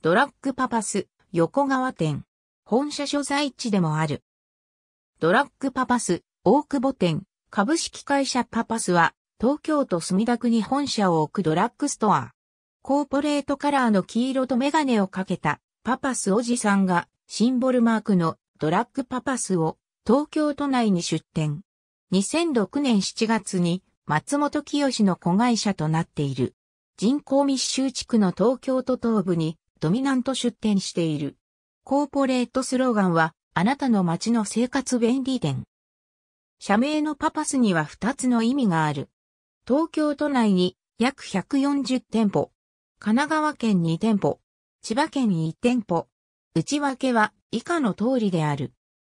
ドラッグパパス、横川店。本社所在地でもある。ドラッグパパス、大久保店、株式会社パパスは、東京都墨田区に本社を置くドラッグストア。コーポレートカラーの黄色とメガネをかけた、パパスおじさんが、シンボルマークのドラッグパパスを、東京都内に出店。2006年7月に、松本清の子会社となっている。人口密集地区の東京都東部にドミナント出店している。コーポレートスローガンは、あなたの街の生活便利店。社名のパパスには2つの意味がある。東京都内に約140店舗、神奈川県2店舗、千葉県1店舗。内訳は以下の通りである。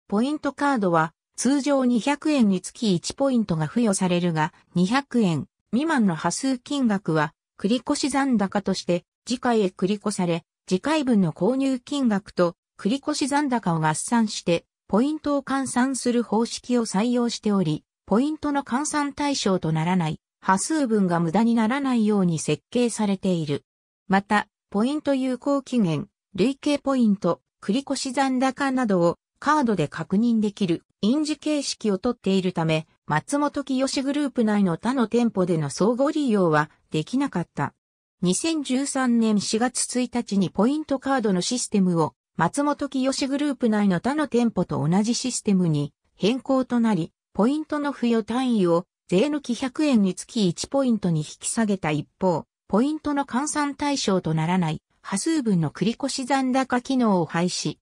ポイントカードは通常200円につき1ポイントが付与されるが、200円未満の波数金額は繰越残高として次回へ繰越され、次回分の購入金額と繰越残高を合算して、ポイントを換算する方式を採用しており、ポイントの換算対象とならない、波数分が無駄にならないように設計されている。また、ポイント有効期限、累計ポイント、繰越残高などをカードで確認できる印字形式をとっているため、松本清グループ内の他の店舗での相互利用はできなかった。2013年4月1日にポイントカードのシステムを松本清グループ内の他の店舗と同じシステムに変更となり、ポイントの付与単位を税抜き100円につき1ポイントに引き下げた一方、ポイントの換算対象とならない波数分の繰越残高機能を廃止。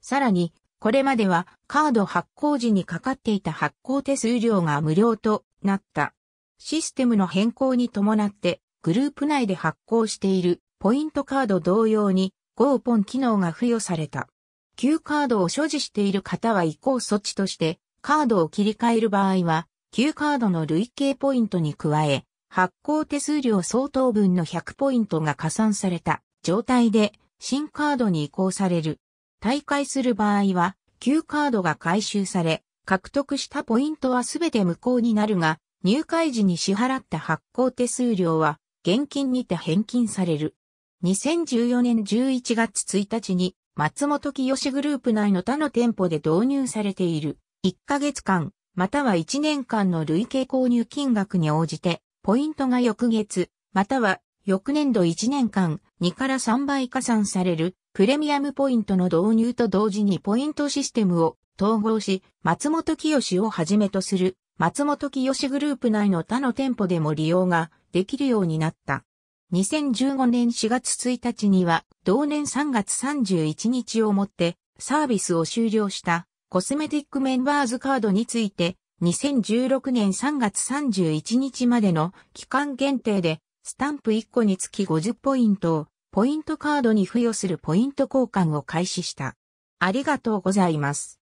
さらに、これまではカード発行時にかかっていた発行手数料が無料となった。システムの変更に伴ってグループ内で発行しているポイントカード同様にゴーポン機能が付与された。旧カードを所持している方は移行措置としてカードを切り替える場合は旧カードの累計ポイントに加え発行手数料相当分の100ポイントが加算された状態で新カードに移行される。大会する場合は旧カードが回収され獲得したポイントはすべて無効になるが入会時に支払った発行手数料は現金にて返金される。2014年11月1日に松本清グループ内の他の店舗で導入されている1ヶ月間または1年間の累計購入金額に応じてポイントが翌月または翌年度1年間2から3倍加算されるプレミアムポイントの導入と同時にポイントシステムを統合し松本清をはじめとする松本清グループ内の他の店舗でも利用ができるようになった。2015年4月1日には、同年3月31日をもって、サービスを終了したコスメティックメンバーズカードについて、2016年3月31日までの期間限定で、スタンプ1個につき50ポイントを、ポイントカードに付与するポイント交換を開始した。ありがとうございます。